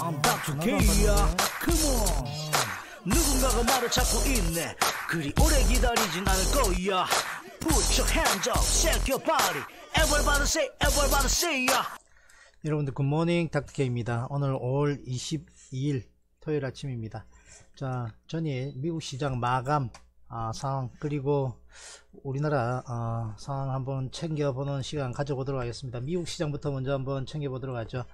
I'm back to K야 e Come on 누군가가 말을 찾고 있네 그리 오래 기다리진 않을 거야 Put your hands up, shake your body Everybody say, everybody say ya 여러분들 굿모닝 닥터케입니다 오늘 5월 22일 토요일 아침입니다 자 전일 미국 시장 마감 아, 상황 그리고 우리나라 아, 상황 한번 챙겨보는 시간 가져보도록 하겠습니다 미국 시장부터 먼저 한번 챙겨보도록 하죠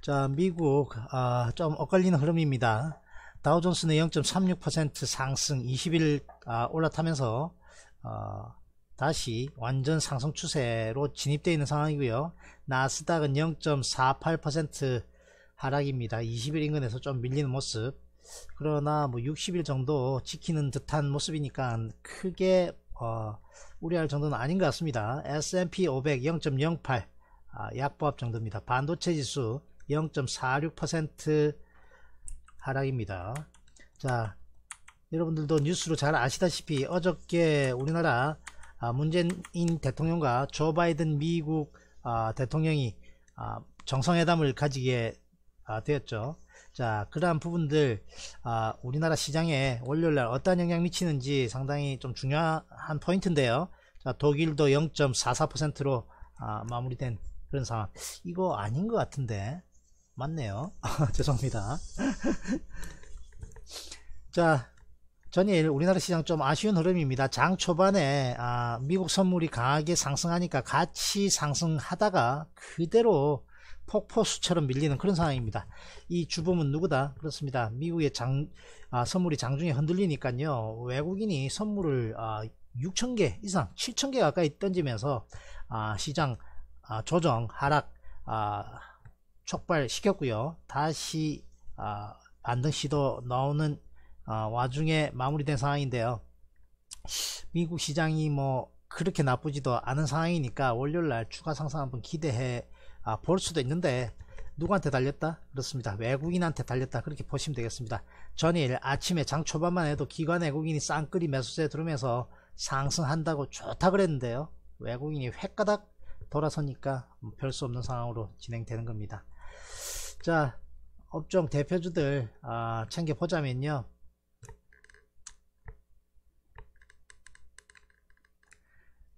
자, 미국 아, 좀 엇갈리는 흐름입니다. 다우존스는 0.36% 상승 20일 아, 올라타면서 어, 다시 완전 상승 추세로 진입되어 있는 상황이고요. 나스닥은 0.48% 하락입니다. 20일 인근에서 좀 밀리는 모습. 그러나 뭐 60일 정도 지키는 듯한 모습이니까 크게 어, 우려할 정도는 아닌 것 같습니다. S&P 500 0.08 아, 약보합 정도입니다. 반도체 지수 0.46% 하락입니다. 자, 여러분들도 뉴스로 잘 아시다시피 어저께 우리나라 아, 문재인 대통령과 조 바이든 미국 아, 대통령이 아, 정상회담을 가지게 되었죠. 자, 그러한 부분들 우리나라 시장에 월요일날 어떠한 영향 미치는지 상당히 좀 중요한 포인트인데요. 자, 독일도 0.44%로 마무리된 그런 상황. 이거 아닌 것 같은데. 맞네요 아, 죄송합니다 자 전일 우리나라 시장 좀 아쉬운 흐름입니다 장 초반에 아, 미국 선물이 강하게 상승하니까 같이 상승하다가 그대로 폭포수처럼 밀리는 그런 상황입니다. 이 주범은 누구다? 그렇습니다. 미국의 장, 아, 선물이 장중에 흔들리니까요. 외국인이 선물을 아, 6,000개 이상, 7,000개 가까이 던지면서 아, 시장 아, 조정, 하락, 아, 촉발시켰고요. 다시 아, 반등 시도 나오는 아, 와중에 마무리된 상황인데요. 미국 시장이 뭐 그렇게 나쁘지도 않은 상황이니까 월요일날 추가 상승 한번 기대해 아, 볼 수도 있는데 누구한테 달렸다? 그렇습니다. 외국인한테 달렸다. 그렇게 보시면 되겠습니다. 전일 아침에 장 초반만 해도 기관 외국인이 쌍끌이 매수세 들으면서 상승한다고 좋다 그랬는데요. 외국인이 횟가닥 돌아서니까 뭐 별수 없는 상황으로 진행되는 겁니다. 자 업종 대표주들 아, 챙겨보자면요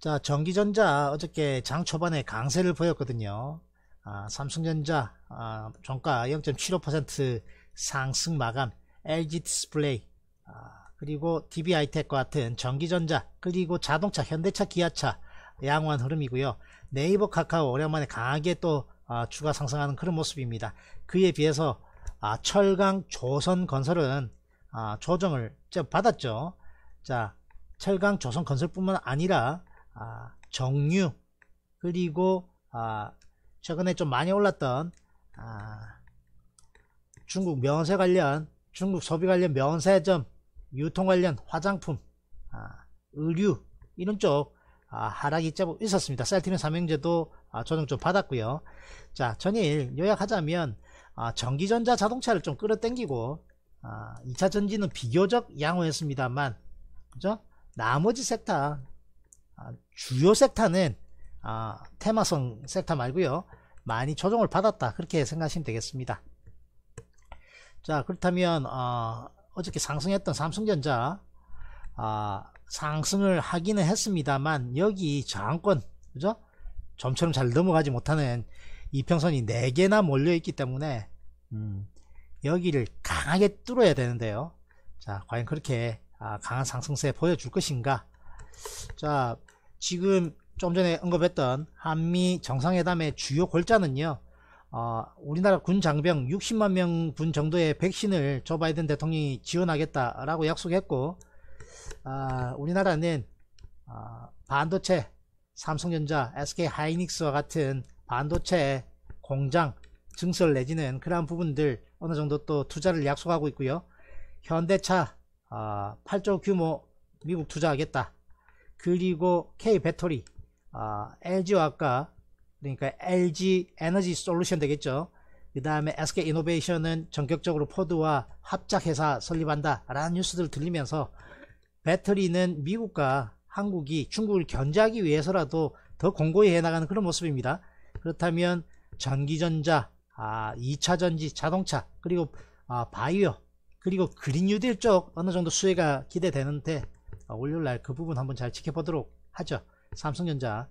자 전기전자 어저께 장 초반에 강세를 보였거든요 아, 삼성전자 아, 종가 0.75% 상승 마감 LG 디스플레이 아, 그리고 DBI텍과 같은 전기전자 그리고 자동차 현대차 기아차 양호한 흐름이고요 네이버 카카오 오랜만에 강하게 또 아, 주가 상승하는 그런 모습입니다. 그에 비해서 아, 철강 조선건설은 아, 조정을 받았죠. 자, 철강 조선건설뿐만 아니라 아, 정유 그리고 아, 최근에 좀 많이 올랐던 아, 중국 면세 관련 중국 소비 관련 면세점 유통 관련 화장품 아, 의류 이런 쪽 아, 하락 이2.5 있었습니다. 셀티는 삼형제도 아, 조정 좀 받았고요. 자 전일 요약하자면 아, 전기전자 자동차를 좀 끌어당기고 아, 2차 전지는 비교적 양호했습니다만 그죠? 나머지 섹터 아, 주요 섹터는 아, 테마성 섹터 말고요 많이 조정을 받았다 그렇게 생각하시면 되겠습니다. 자 그렇다면 어, 어저께 상승했던 삼성전자 아, 상승을 하기는 했습니다만 여기 저항권 그죠? 좀처럼잘 넘어가지 못하는 이평선이 4개나 몰려있기 때문에 음, 여기를 강하게 뚫어야 되는데요 자 과연 그렇게 아, 강한 상승세 보여줄 것인가 자 지금 좀 전에 언급했던 한미 정상회담의 주요 골자는요 어, 우리나라 군 장병 60만 명 분 정도의 백신을 조 바이든 대통령이 지원하겠다라고 약속했고 아, 우리나라는 아, 반도체, 삼성전자, SK하이닉스와 같은 반도체 공장 증설 내지는 그러한 부분들 어느 정도 또 투자를 약속하고 있고요. 현대차 아, 8조 규모 미국 투자하겠다. 그리고 K 배터리, 아, LG와 아까 그러니까 LG 에너지 솔루션 되겠죠. 그 다음에 SK 이노베이션은 전격적으로 포드와 합작 회사 설립한다 라는 뉴스들 들리면서 배터리는 미국과 한국이 중국을 견제하기 위해서라도 더 공고히 해나가는 그런 모습입니다. 그렇다면 전기전자, 아, 2차전지, 자동차, 그리고 아, 바이오, 그리고 그린뉴딜 쪽 어느 정도 수혜가 기대되는데 아, 월요일 날그 부분 한번 잘 지켜보도록 하죠. 삼성전자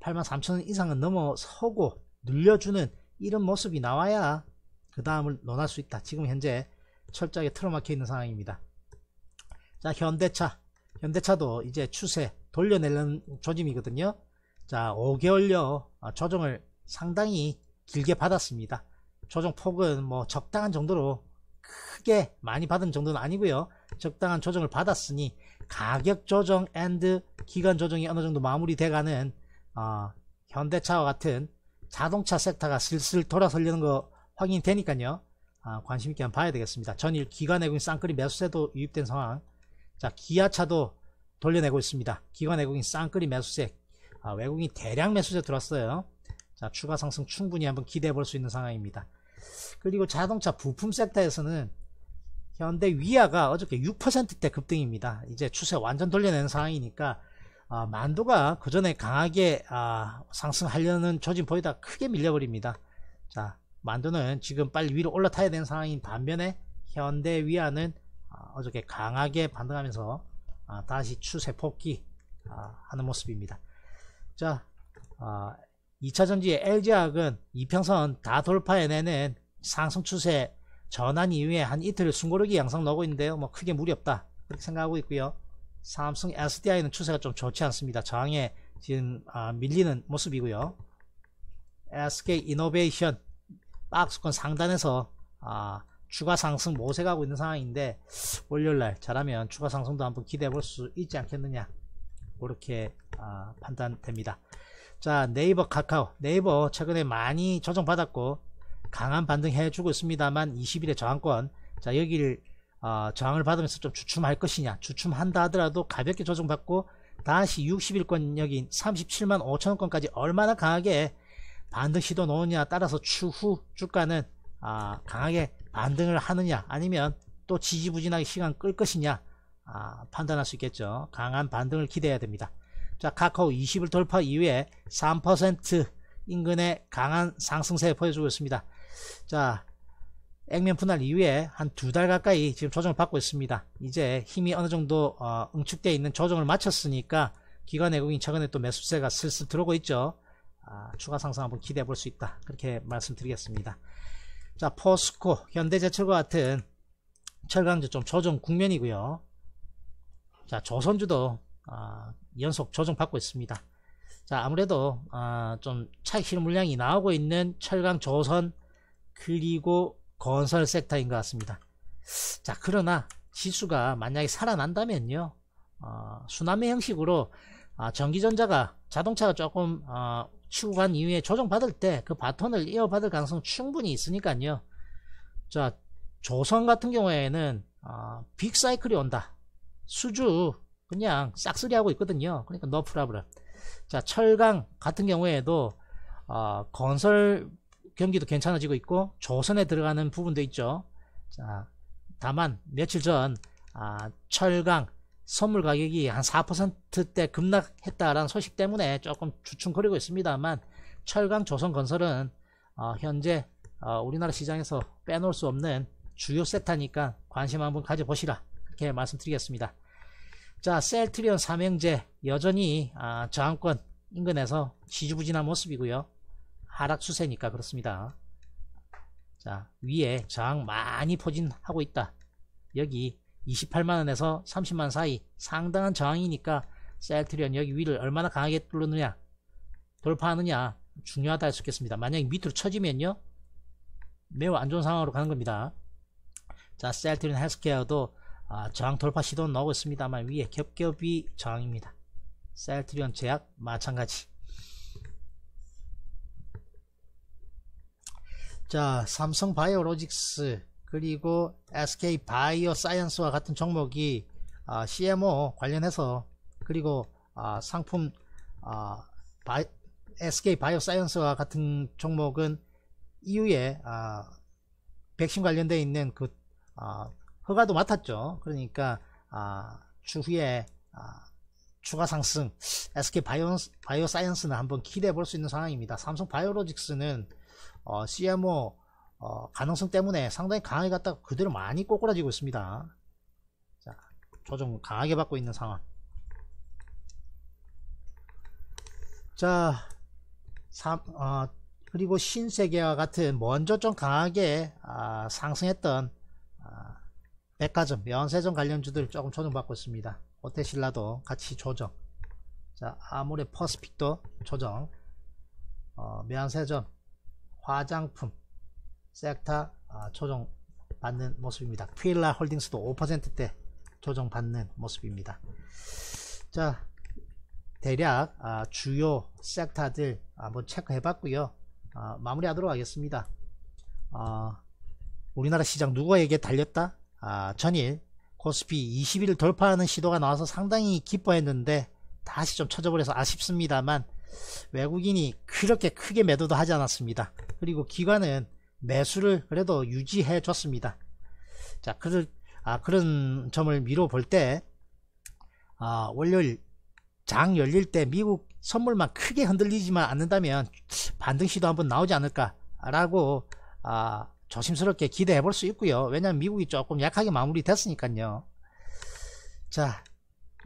83,000원 이상은 넘어서고 눌려주는 이런 모습이 나와야 그 다음을 논할 수 있다. 지금 현재 철저하게 틀어막혀 있는 상황입니다. 자 현대차 현대차도 이제 추세 돌려내는 조짐이거든요 자 5개월여 아, 조정을 상당히 길게 받았습니다 조정 폭은 뭐 적당한 정도로 크게 많이 받은 정도는 아니고요 적당한 조정을 받았으니 가격 조정 앤드 기간 조정이 어느 정도 마무리돼가는 어, 현대차와 같은 자동차 섹터가 슬슬 돌아서려는 거 확인되니까요 이 아, 관심있게 한번 봐야 되겠습니다 전일 기관 내국인 쌍끌이 매수세도 유입된 상황 자, 기아차도 돌려내고 있습니다. 기관 외국인 쌍끌이 매수세, 아, 외국인 대량 매수세 들어왔어요. 자, 추가 상승 충분히 한번 기대해 볼 수 있는 상황입니다. 그리고 자동차 부품 섹터에서는 현대 위아가 어저께 6%대 급등입니다. 이제 추세 완전 돌려내는 상황이니까 아, 만도가 그 전에 강하게 아, 상승하려는 조짐 보이다 크게 밀려버립니다. 자, 만도는 지금 빨리 위로 올라타야 되는 상황인 반면에 현대 위아는 아, 어저께 강하게 반등하면서 아, 다시 추세 폭기 아, 하는 모습입니다. 자, 2차전지의 LG학은 이평선 다 돌파해내는 상승 추세 전환 이후에 한 이틀 숨고르기 양상 넣고 있는데요. 뭐 크게 무리 없다 그렇게 생각하고 있고요. 삼성 SDI는 추세가 좀 좋지 않습니다. 저항에 지금 밀리는 모습이고요. SK 이노베이션 박스권 상단에서 아, 추가 상승 모색하고 있는 상황인데 월요일날 잘하면 추가 상승도 한번 기대해 볼 수 있지 않겠느냐 그렇게 아, 판단됩니다 자 네이버 카카오 네이버 최근에 많이 조정받았고 강한 반등 해주고 있습니다만 2 0일에 저항권 자 여기를 어, 저항을 받으면서 좀 주춤할 것이냐 주춤한다 하더라도 가볍게 조정받고 다시 60일권 여긴 37만 5천원권까지 얼마나 강하게 반등 시도 놓느냐 따라서 추후 주가는 아, 강하게 반등을 하느냐 아니면 또 지지부진하게 시간 끌 것이냐 아, 판단할 수 있겠죠. 강한 반등을 기대해야 됩니다. 자, 카카오 20을 돌파 이후에 3% 인근의 강한 상승세 보여주고 있습니다. 자, 액면 분할 이후에 한 두 달 가까이 지금 조정을 받고 있습니다. 이제 힘이 어느 정도 어, 응축되어 있는 조정을 마쳤으니까 기관 외국인 최근에 또 매수세가 슬슬 들어오고 있죠. 아, 추가 상승 한번 기대해 볼 수 있다. 그렇게 말씀드리겠습니다. 자 포스코 현대제철과 같은 철강주 좀 조정 국면이고요 자 조선주도 아, 연속 조정받고 있습니다 자 아무래도 아, 좀 차익 물량이 나오고 있는 철강 조선 그리고 건설 섹터인 것 같습니다 자 그러나 지수가 만약에 살아난다면요 어, 수남의 형식으로 아, 전기전자가 자동차가 조금 어, 추구한 이후에 조정받을 때 그 바톤을 이어받을 가능성 충분히 있으니까요. 자, 조선 같은 경우에는 어, 아, 빅사이클이 온다. 수주 그냥 싹쓸이 하고 있거든요. 그러니까 너 프라브라. 자, 철강 같은 경우에도 어, 건설 경기도 괜찮아지고 있고 조선에 들어가는 부분도 있죠. 자, 다만 며칠 전 아, 철강 선물 가격이 한 4%대 급락했다라는 소식 때문에 조금 주춤거리고 있습니다만 철강 조선건설은 어, 현재 어, 우리나라 시장에서 빼놓을 수 없는 주요 세타니까 관심 한번 가져보시라 이렇게 말씀드리겠습니다. 자 셀트리온 삼형제 여전히 아, 저항권 인근에서 지지부진한 모습이고요. 하락 추세니까 그렇습니다. 자 위에 저항 많이 포진하고 있다. 여기 28만원에서 30만원 사이 상당한 저항이니까 셀트리온 여기 위를 얼마나 강하게 뚫느냐 돌파하느냐 중요하다 할 수 있겠습니다 만약에 밑으로 쳐지면요 매우 안 좋은 상황으로 가는 겁니다 자 셀트리온 헬스케어도 아, 저항 돌파 시도는 나오고 있습니다만 위에 겹겹이 저항입니다 셀트리온 제약 마찬가지 자 삼성 바이오로직스 그리고 SK 바이오 사이언스와 같은 종목이 아, CMO 관련해서 그리고 아, 상품 아, 바 SK 바이오 사이언스와 같은 종목은 이후에 아, 백신 관련되어 있는 그 아, 허가도 맡았죠. 그러니까 아, 추후에 아, 추가 상승 SK 바이오, 바이오 사이언스는 한번 기대해 볼 수 있는 상황입니다. 삼성 바이오로직스는 어, CMO 어, 가능성 때문에 상당히 강하게 갔다가 그대로 많이 꼬꾸라지고 있습니다. 자, 조정 강하게 받고 있는 상황. 자, 3, 어, 그리고 신세계와 같은 먼저 좀 강하게 아, 상승했던 아, 백화점, 면세점 관련주들 조금 조정받고 있습니다. 호텔신라도 같이 조정. 자, 아무래 퍼스픽도 조정. 어, 면세점, 화장품, 셀타 아, 조정 받는 모습입니다. 퀴라 홀딩스도 5%대 조정 받는 모습입니다. 자, 대략 아, 주요 섹터들 한번 체크해 봤고요. 아, 마무리하도록 하겠습니다. 우리나라 시장 누구에게 달렸다? 전일 코스피 20일 돌파하는 시도가 나와서 상당히 기뻐했는데 다시 좀 쳐져버려서 아쉽습니다만 외국인이 그렇게 크게 매도도 하지 않았습니다. 그리고 기관은 매수를 그래도 유지해 줬습니다. 자, 그, 아, 그런 점을 미뤄 볼때 아, 월요일 장 열릴 때 미국 선물만 크게 흔들리지만 않는다면 반등 시도 한번 나오지 않을까라고 아, 조심스럽게 기대해 볼 수 있고요. 왜냐하면 미국이 조금 약하게 마무리됐으니까요. 자,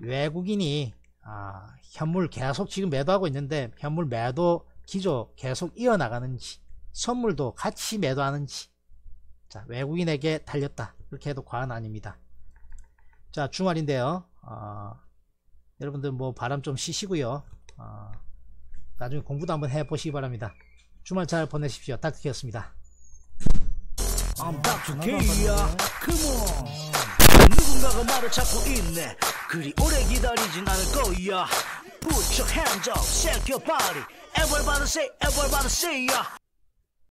외국인이 아, 현물 계속 지금 매도하고 있는데 현물 매도 기조 계속 이어나가는지 선물도 같이 매도하는지 자 외국인에게 달렸다 그렇게 해도 과언 아닙니다 자 주말인데요 어, 여러분들 뭐 바람 좀 쉬시고요 어, 나중에 공부도 한번 해보시기 바랍니다 주말 잘 보내십시오 닥터키였습니다 I'm b a k Come on. 누군가가 나를 찾고 있네. 그리 오래 기다리진 않을 거야. Put your hands up, shake your body. Everybody say, everybody say,